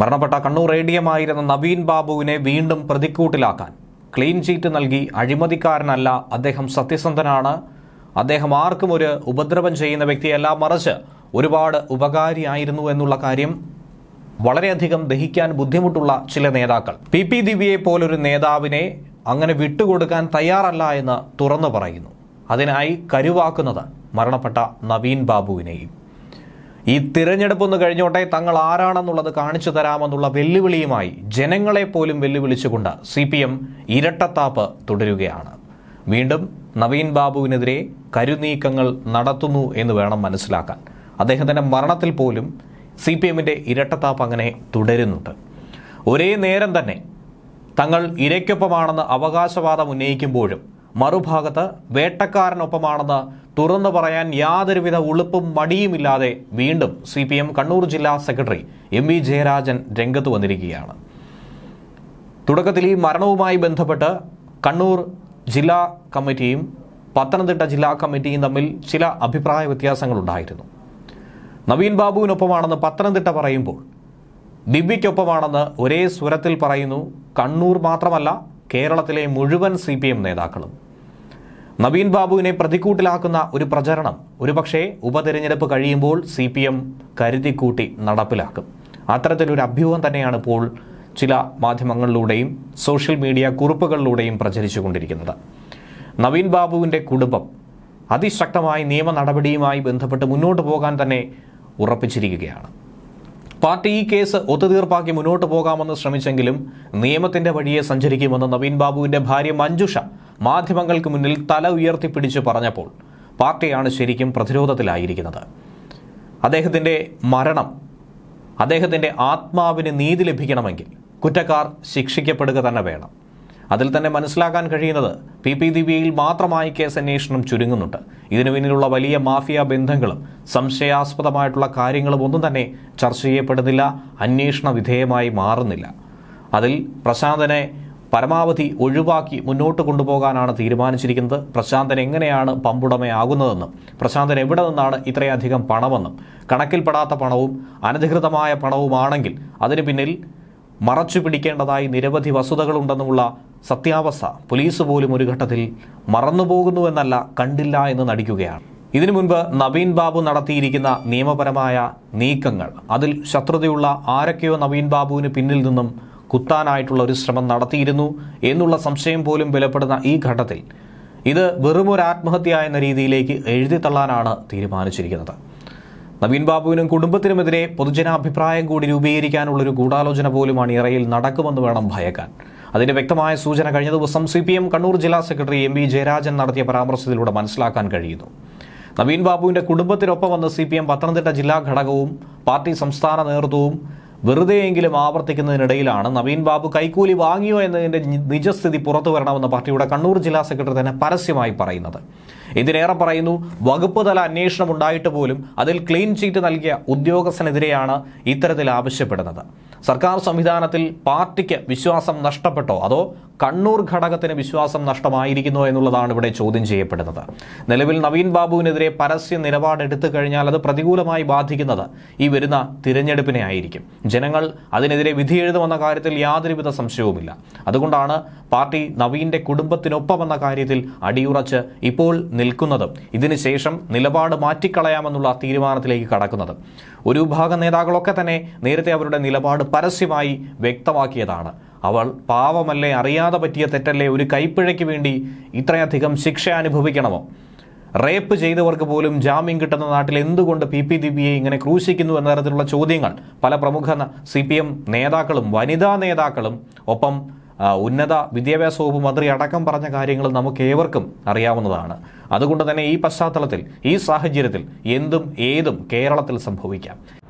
മരണപ്പെട്ട Kannur A D M ആയിരുന്ന നവീൻ ബാബുവിനെ വീണ്ടും പ്രതിക്കൂട്ടിലാക്കാൻ ക്ലീൻ ചീറ്റ് നൽകി അഴിമതിക്കാരനല്ല അദ്ദേഹം സത്യസന്ധനാണ് അദ്ദേഹം ആർക്കും ഒരു ഉപദ്രവം ചെയ്യുന്ന വ്യക്തിയല്ല മറിച്ച് ഒരുപാട് ഉപകാരിയായിരുന്നു എന്നുള്ള കാര്യം വളരെയധികം ദഹിക്കാൻ ബുദ്ധിമുട്ടുള്ള ചില നേതാക്കൾ പി പി ദിവ്യയെ പോലൊരു നേതാവിനെ അങ്ങനെ വിട്ടുകൊടുക്കാൻ തയ്യാറല്ല എന്ന് തുറന്നു പറയുന്നു അതിനായി കരുവാക്കുന്നത് മരണപ്പെട്ട നവീൻ ബാബുവിനെയും ഈ ഒന്ന് കഴിഞ്ഞോട്ടെ തങ്ങൾ ആരാണെന്നുള്ളത് കാണിച്ചു തരാമെന്നുള്ള വെല്ലുവിളിയുമായി ജനങ്ങളെ പോലും വെല്ലുവിളിച്ചുകൊണ്ട് സി പി എം ഇരട്ടത്താപ്പ് തുടരുകയാണ് വീണ്ടും നവീൻ ബാബുവിനെതിരെ കരുനീക്കങ്ങൾ നടത്തുന്നു എന്ന് വേണം മനസ്സിലാക്കാൻ അദ്ദേഹത്തിൻ്റെ മരണത്തിൽ പോലും സി പി എമ്മിൻ്റെ ഇരട്ടത്താപ്പ് അങ്ങനെ തുടരുന്നുണ്ട് ഒരേ നേരം തന്നെ തങ്ങൾ ഇരയ്ക്കൊപ്പമാണെന്ന് അവകാശവാദം ഉന്നയിക്കുമ്പോഴും മറുഭാഗത്ത് വേട്ടക്കാരനൊപ്പമാണെന്ന് തുറന്നു പറയാൻ യാതൊരുവിധ ഉളുപ്പും മടിയുമില്ലാതെ വീണ്ടും സി പി എം കണ്ണൂർ ജില്ലാ സെക്രട്ടറി എം വി ജയരാജൻ രംഗത്ത് വന്നിരിക്കുകയാണ് തുടക്കത്തിൽ ഈ മരണവുമായി ബന്ധപ്പെട്ട് കണ്ണൂർ ജില്ലാ കമ്മിറ്റിയും പത്തനംതിട്ട ജില്ലാ കമ്മിറ്റിയും തമ്മിൽ ചില അഭിപ്രായ വ്യത്യാസങ്ങളുണ്ടായിരുന്നു നവീൻ ബാബുവിനൊപ്പമാണെന്ന് പത്തനംതിട്ട പറയുമ്പോൾ ബിബിക്കൊപ്പമാണെന്ന് ഒരേ സ്വരത്തിൽ പറയുന്നു കണ്ണൂർ മാത്രമല്ല കേരളത്തിലെ മുഴുവൻ സി പി എം നേതാക്കളും നവീൻ ബാബുവിനെ പ്രതിക്കൂട്ടിലാക്കുന്ന ഒരു പ്രചരണം ഒരുപക്ഷെ ഉപതെരഞ്ഞെടുപ്പ് കഴിയുമ്പോൾ സി പി എം കരുതിക്കൂട്ടി നടപ്പിലാക്കും അത്തരത്തിലൊരു അഭ്യൂഹം തന്നെയാണ് ഇപ്പോൾ ചില മാധ്യമങ്ങളിലൂടെയും സോഷ്യൽ മീഡിയ കുറിപ്പുകളിലൂടെയും പ്രചരിച്ചുകൊണ്ടിരിക്കുന്നത് നവീൻ ബാബുവിൻ്റെ കുടുംബം അതിശക്തമായി നിയമ നടപടിയുമായി ബന്ധപ്പെട്ട് മുന്നോട്ട് പോകാൻ തന്നെ ഉറപ്പിച്ചിരിക്കുകയാണ് പാർട്ടി ഈ കേസ് ഒത്തുതീർപ്പാക്കി മുന്നോട്ട് പോകാമെന്ന് ശ്രമിച്ചെങ്കിലും നിയമത്തിന്റെ വഴിയെ സഞ്ചരിക്കുമെന്ന് നവീൻ ബാബുവിന്റെ ഭാര്യ മഞ്ജുഷ മാധ്യമങ്ങൾക്ക് മുന്നിൽ തല ഉയർത്തിപ്പിടിച്ച് പറഞ്ഞപ്പോൾ പാർട്ടിയാണ് ശരിക്കും പ്രതിരോധത്തിലായിരിക്കുന്നത് അദ്ദേഹത്തിൻ്റെ മരണം അദ്ദേഹത്തിൻ്റെ ആത്മാവിന് നീതി ലഭിക്കണമെങ്കിൽ കുറ്റക്കാർ ശിക്ഷിക്കപ്പെടുക തന്നെ വേണം അതിൽ തന്നെ മനസ്സിലാക്കാൻ കഴിയുന്നത് പി പി ദിവ്യയിൽ മാത്രമായി കേസ് അന്വേഷണം ചുരുങ്ങുന്നുണ്ട് ഇതിനു പിന്നിലുള്ള വലിയ മാഫിയ ബന്ധങ്ങളും സംശയാസ്പദമായിട്ടുള്ള കാര്യങ്ങളും ഒന്നും തന്നെ ചർച്ച ചെയ്യപ്പെടുന്നില്ല അന്വേഷണ വിധേയമായി മാറുന്നില്ല അതിൽ പ്രശാന്തനെ പരമാവധി ഒഴിവാക്കി മുന്നോട്ട് കൊണ്ടുപോകാനാണ് തീരുമാനിച്ചിരിക്കുന്നത് പ്രശാന്തൻ എങ്ങനെയാണ് പമ്പുടമയാകുന്നതെന്നും പ്രശാന്തൻ എവിടെ നിന്നാണ് ഇത്രയധികം പണമെന്നും കണക്കിൽപ്പെടാത്ത പണവും അനധികൃതമായ പണവുമാണെങ്കിൽ അതിന് പിന്നിൽ മറച്ചു പിടിക്കേണ്ടതായി നിരവധി വസ്തുതകളുണ്ടെന്നുമുള്ള സത്യാവസ്ഥ പോലീസ് പോലും ഒരു ഘട്ടത്തിൽ മറന്നുപോകുന്നുവെന്നല്ല കണ്ടില്ല എന്ന് നടിക്കുകയാണ് ഇതിനു മുൻപ് നവീൻ ബാബു നടത്തിയിരിക്കുന്ന നിയമപരമായ നീക്കങ്ങൾ അതിൽ ശത്രുതയുള്ള ആരൊക്കെയോ നവീൻ ബാബുവിന് പിന്നിൽ നിന്നും കുത്താനായിട്ടുള്ള ഒരു ശ്രമം നടത്തിയിരുന്നു എന്നുള്ള സംശയം പോലും വിലപ്പെടുന്ന ഈ ഘട്ടത്തിൽ ഇത് ഒരു ആത്മഹത്യ എന്ന രീതിയിലേക്ക് എഴുതിത്തള്ളാനാണ് തീരുമാനിച്ചിരിക്കുന്നത് നവീൻ ബാബുവിനും കുടുംബത്തിനുമെതിരെ പൊതുജനാഭിപ്രായം കൂടി രൂപീകരിക്കാനുള്ളൊരു ഗൂഢാലോചന പോലുമാണ് ഇറയിൽ നടക്കുമെന്ന് വേണം ഭയക്കാൻ അതിന്റെ വ്യക്തമായ സൂചന കഴിഞ്ഞ ദിവസം സി പി എം കണ്ണൂർ ജില്ലാ സെക്രട്ടറി എം വി ജയരാജൻ നടത്തിയ പരാമർശത്തിലൂടെ മനസ്സിലാക്കാൻ കഴിയുന്നു നവീൻ ബാബുവിന്റെ കുടുംബത്തിനൊപ്പം വന്ന് സി പി എം പത്തനംതിട്ട ജില്ലാ ഘടകവും പാർട്ടി സംസ്ഥാന നേതൃത്വവും വെറുതെയെങ്കിലും ആവർത്തിക്കുന്നതിനിടയിലാണ് നവീൻ ബാബു കൈക്കൂലി വാങ്ങിയോ എന്നതിൻ്റെ നിജസ്ഥിതി പുറത്തു വരണമെന്ന് പാർട്ടിയുടെ കണ്ണൂർ ജില്ലാ സെക്രട്ടറി തന്നെ പരസ്യമായി പറയുന്നത് ഇതിനേറെ പറയുന്നു വകുപ്പ് തല അന്വേഷണം ഉണ്ടായിട്ട് പോലും അതിൽ ക്ലീൻ ചീറ്റ് നൽകിയ ഉദ്യോഗസ്ഥനെതിരെയാണ് ഇത്തരത്തിൽ ആവശ്യപ്പെടുന്നത് സർക്കാർ സംവിധാനത്തിൽ പാർട്ടിക്ക് വിശ്വാസം നഷ്ടപ്പെട്ടോ അതോ കണ്ണൂർ ഘടകത്തിന് വിശ്വാസം നഷ്ടമായിരിക്കുന്നോ എന്നുള്ളതാണ് ഇവിടെ ചോദ്യം ചെയ്യപ്പെടുന്നത് നിലവിൽ നവീൻ ബാബുവിനെതിരെ പരസ്യ നിലപാടെടുത്തു കഴിഞ്ഞാൽ അത് പ്രതികൂലമായി ബാധിക്കുന്നത് ഈ വരുന്ന തിരഞ്ഞെടുപ്പിനെ ആയിരിക്കും ജനങ്ങൾ അതിനെതിരെ വിധിയെഴുതുമെന്ന കാര്യത്തിൽ യാതൊരുവിധ സംശയവുമില്ല അതുകൊണ്ടാണ് പാർട്ടി നവീന്റെ കുടുംബത്തിനൊപ്പമെന്ന കാര്യത്തിൽ അടിയുറച്ച് ഇപ്പോൾ നിൽക്കുന്നത് ഇതിനുശേഷം നിലപാട് മാറ്റിക്കളയാമെന്നുള്ള തീരുമാനത്തിലേക്ക് കടക്കുന്നത് ഒരു വിഭാഗം നേതാക്കളൊക്കെ തന്നെ നേരത്തെ അവരുടെ നിലപാട് പരസ്യമായി വ്യക്തമാക്കിയതാണ് അവൾ പാവമല്ലേ അറിയാതെ പറ്റിയ തെറ്റല്ലേ ഒരു കൈപ്പിഴയ്ക്ക് വേണ്ടി ഇത്രയധികം ശിക്ഷ അനുഭവിക്കണമോ റേപ്പ് ചെയ്തവർക്ക് പോലും ജാമ്യം കിട്ടുന്ന നാട്ടിൽ എന്തുകൊണ്ട് പി പി ദിപിയെ ഇങ്ങനെ ക്രൂശിക്കുന്നു എന്ന തരത്തിലുള്ള ചോദ്യങ്ങൾ പല പ്രമുഖ സി പി എം നേതാക്കളും വനിതാ നേതാക്കളും ഒപ്പം ഉന്നത വിദ്യാഭ്യാസ വകുപ്പ് മന്ത്രി അടക്കം പറഞ്ഞ കാര്യങ്ങൾ നമുക്ക് ഏവർക്കും അറിയാവുന്നതാണ് അതുകൊണ്ട് തന്നെ ഈ പശ്ചാത്തലത്തിൽ ഈ സാഹചര്യത്തിൽ എന്തും ഏതും കേരളത്തിൽ സംഭവിക്കാം